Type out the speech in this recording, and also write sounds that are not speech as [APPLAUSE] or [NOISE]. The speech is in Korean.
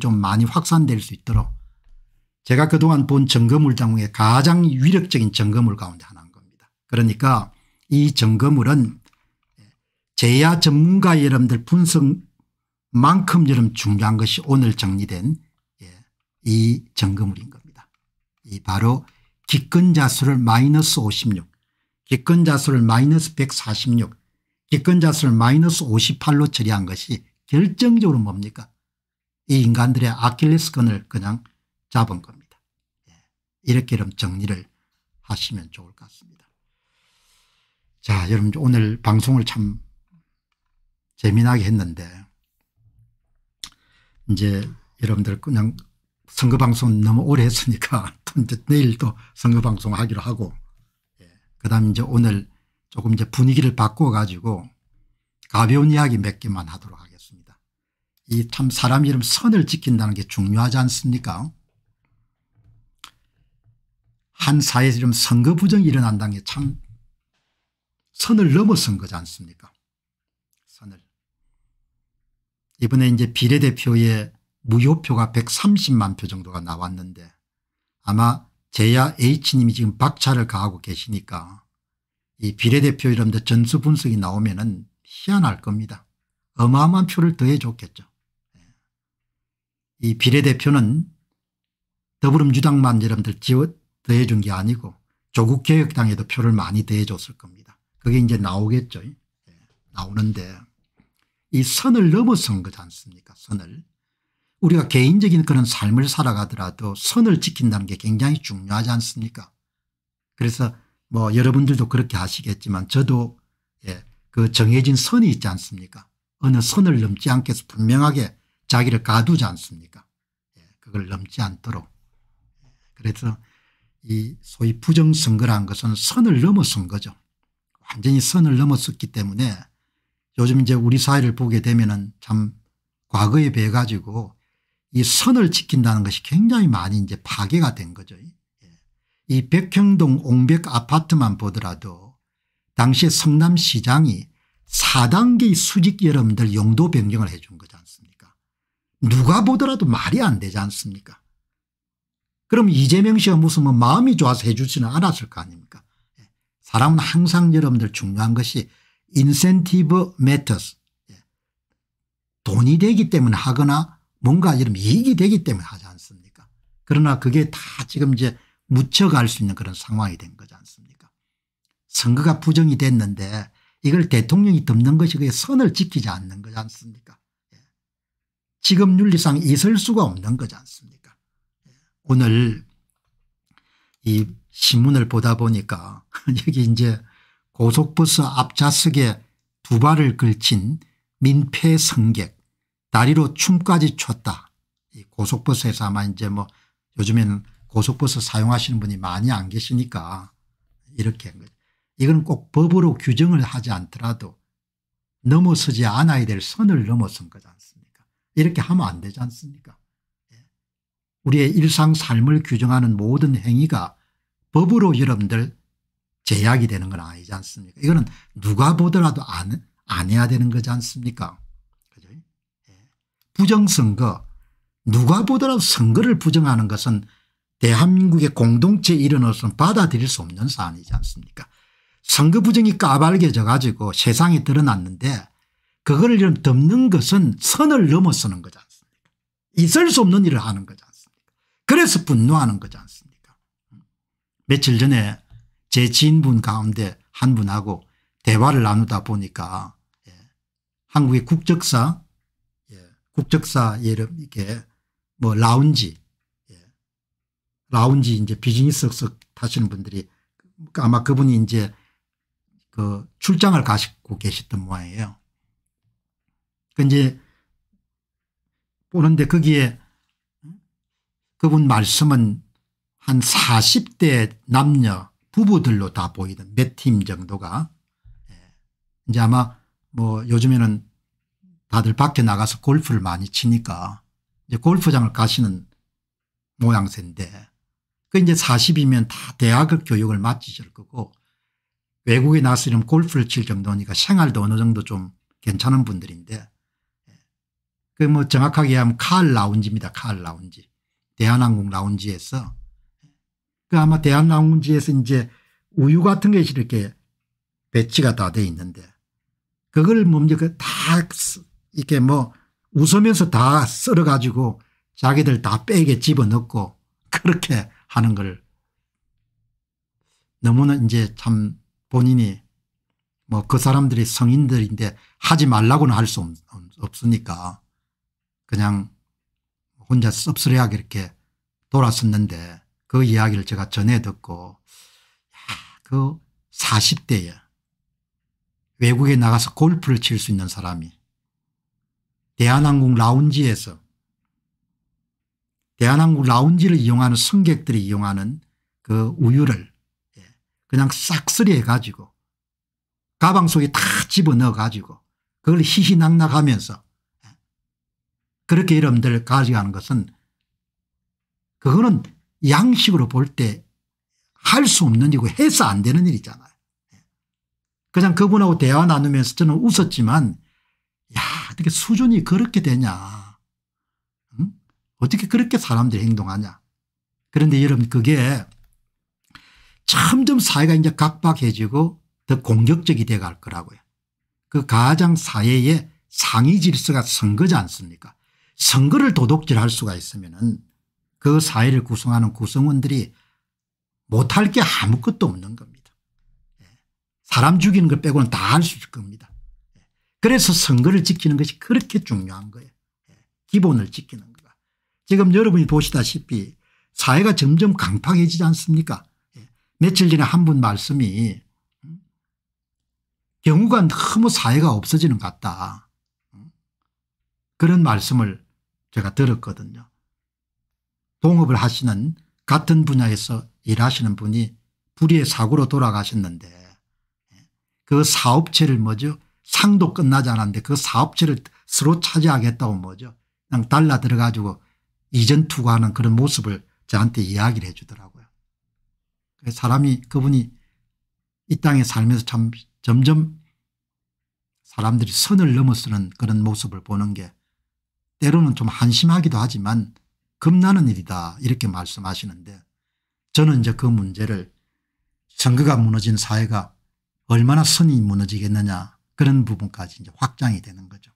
좀 많이 확산될 수 있도록 제가 그동안 본 정거물 중에 가장 위력적인 정거물 가운데 하나인 겁니다. 그러니까 이 정거물은 제야 전문가 여러분들 분석만큼 여러분 중요한 것이 오늘 정리된 예, 이 정거물인 겁니다. 이 바로 기권자 수를 마이너스 56 기권자 수를 마이너스 146 기권자 수를 마이너스 58로 처리한 것이 결정적으로 뭡니까 이 인간들의 아킬레스건을 그냥 잡은 겁니다. 예. 이렇게 좀 정리를 하시면 좋을 것 같습니다. 자 여러분 오늘 방송을 참 재미나게 했는데 이제 여러분들 그냥 선거방송 너무 오래 했으니까 [LAUGHS] 또 이제 내일 또 선거방송 하기로 하고 예. 그다음 이제 오늘 조금 이제 분위기를 바꿔 가지고 가벼운 이야기 몇 개만 하도록 하겠습니다. 이참 사람 이름 선을 지킨다는 게 중요하지 않습니까 한 사회에서 선거 부정이 일어난다는 게 참 선을 넘어선 거지 않습니까 선을 이번에 이제 비례대표의 무효표가 130만 표 정도가 나왔는데 아마 제야 H님이 지금 박차를 가하고 계시니까 이 비례대표 이름도 전수 분석이 나오면 은 희한할 겁니다. 어마어마한 표를 더해줬겠죠. 이 비례대표는 더불어민주당만 여러분들 지어 더해준 게 아니고 조국개혁당에도 표를 많이 더해줬을 겁니다. 그게 이제 나오겠죠. 예, 나오는데 이 선을 넘어선 거지 않습니까 선을. 우리가 개인적인 그런 삶을 살아가더라도 선을 지킨다는 게 굉장히 중요하지 않습니까 그래서 뭐 여러분들도 그렇게 하시겠지만 저도 예, 그 정해진 선이 있지 않습니까 어느 선을 넘지 않게 해서 분명하게 자기를 가두지 않습니까? 예, 그걸 넘지 않도록. 그래서 이 소위 부정선거란 것은 선을 넘어선 거죠. 완전히 선을 넘어섰기 때문에 요즘 이제 우리 사회를 보게 되면참 과거에 비해 가지고 이 선을 지킨다는 것이 굉장히 많이 이제 파괴가 된 거죠. 예. 이 백형동 옹백 아파트만 보더라도 당시에 성남시장이 4단계 수직 여러분들 용도 변경을 해 준 거죠. 누가 보더라도 말이 안 되지 않습니까? 그럼 이재명 씨가 무슨 뭐 마음이 좋아서 해주지는 않았을 거 아닙니까? 예. 사람은 항상 여러분들 중요한 것이 인센티브 매터스 예. 돈이 되기 때문에 하거나 뭔가 이런 이익이 되기 때문에 하지 않습니까? 그러나 그게 다 지금 이제 묻혀갈 수 있는 그런 상황이 된 거지 않습니까? 선거가 부정이 됐는데 이걸 대통령이 덮는 것이 그게 선을 지키지 않는 거지 않습니까? 지금 윤리상 있을 수가 없는 거지 않습니까 오늘 이 신문을 보다 보니까 [LAUGHS] 여기 이제 고속버스 앞좌석에 두 발을 걸친 민폐 승객 다리로 춤까지 췄다. 이 고속버스에서 아마 이제 뭐 요즘에는 고속버스 사용하시는 분이 많이 안 계시니까 이렇게 한 거죠. 이건 꼭 법으로 규정을 하지 않더라도 넘어서지 않아야 될 선을 넘어선 거지 않습니까 이렇게 하면 안 되지 않습니까 예. 우리의 일상 삶을 규정하는 모든 행위가 법으로 여러분들 제약이 되는 건 아니지 않습니까 이거는 누가 보더라도 안, 안 해야 되는 거지 않습니까 예. 부정선거 누가 보더라도 선거를 부정하는 것은 대한민국의 공동체 일어나서는 받아들일 수 없는 사안이지 않습니까 선거 부정이 까발겨져 가지고 세상에 드러났는데 그걸 좀 덮는 것은 선을 넘어서는 거지 않습니까 있을 수 없는 일을 하는 거지 않습니까 그래서 분노하는 거지 않습니까 며칠 전에 제 지인분 가운데 한 분하고 대화를 나누다 보니까 예. 한국의 국적사 예. 국적사 예를 이렇게 뭐 라운지 예. 라운지 이제 비즈니스 석 타시는 분들이 아마 그분이 이제 그 출장을 가시고 계셨던 모양이에요. 그 이제 보는데 거기에 그분 말씀은 한 40대 남녀 부부들로 다 보이던 몇 팀 정도가 예. 이제 아마 뭐 요즘에는 다들 밖에 나가서 골프를 많이 치니까 이제 골프장을 가시는 모양새인데 그 이제 40이면 다 대학을 교육을 마치실 거고 외국에 나서 이런 골프를 칠 정도니까 생활도 어느 정도 좀 괜찮은 분들인데 그뭐 정확하게 하면 칼 라운지입니다. 칼 라운지. 대한항공 라운지에서 그 아마 대한항공지에서 이제 우유 같은 것이 이렇게 배치가 다 돼 있는데 그걸 뭡니까 뭐 그 다 이렇게 뭐 웃으면서 다 썰어 가지고 자기들 다 빼게 집어넣고 [LAUGHS] 그렇게 하는 걸 너무나 이제 참 본인이 뭐 그 사람들이 성인들인데 하지 말라고는 할 수 없으니까 그냥 혼자 씁쓸하게 이렇게 돌았었는데 그 이야기를 제가 전해 듣고 야그 40대에 외국에 나가서 골프를 칠 수 있는 사람이 대한항공 라운지에서 대한항공 라운지를 이용하는 승객들이 이용하는 그 우유를 예, 그냥 싹쓸이해 가지고 가방 속에 다 집어넣어 가지고 그걸 희희낙낙하면서 그렇게 여러분들 가져가는 것은 그거는 양식으로 볼 때 할 수 없는 일이고 해서 안 되는 일이잖아요. 그냥 그분하고 대화 나누면서 저는 웃었지만 야 어떻게 수준이 그렇게 되냐 응? 어떻게 그렇게 사람들이 행동하냐 그런데 여러분 그게 점점 사회가 이제 각박해지고 더 공격적이 돼갈 거라고요. 그 가장 사회의 상위 질서가 선거지 않습니까 선거를 도둑질할 수가 있으면 그 사회를 구성하는 구성원들이 못할 게 아무것도 없는 겁니다. 예. 사람 죽이는 것 빼고는 다 할 수 있을 겁니다. 예. 그래서 선거를 지키는 것이 그렇게 중요한 거예요. 예. 기본을 지키는 거다. 지금 여러분이 보시다시피 사회가 점점 강팍해지지 않습니까 며칠 전에 한 분 말씀이 음? 경우가 너무 사회가 없어지는 것 같다. 음? 그런 말씀을 제가 들었거든요. 동업을 하시는 같은 분야에서 일하시는 분이 불의의 사고로 돌아가셨는데 예, 그 사업체를 뭐죠 상도 끝나지 않았는데 그 사업체를 서로 차지하겠다고 뭐죠 그냥 달라 들어가지고 이전 투구하는 그런 모습을 저한테 이야기를 해 주더라고요. 그 사람이 그분이 이 땅에 살면서 참 점점 사람들이 선을 넘어서는 그런 모습을 보는 게 때로는 좀 한심하기도 하지만 겁나는 일이다 이렇게 말씀하시는데 저는 이제 그 문제를 선거가 무너진 사회가 얼마나 선이 무너지겠느냐 그런 부분까지 이제 확장이 되는 거죠.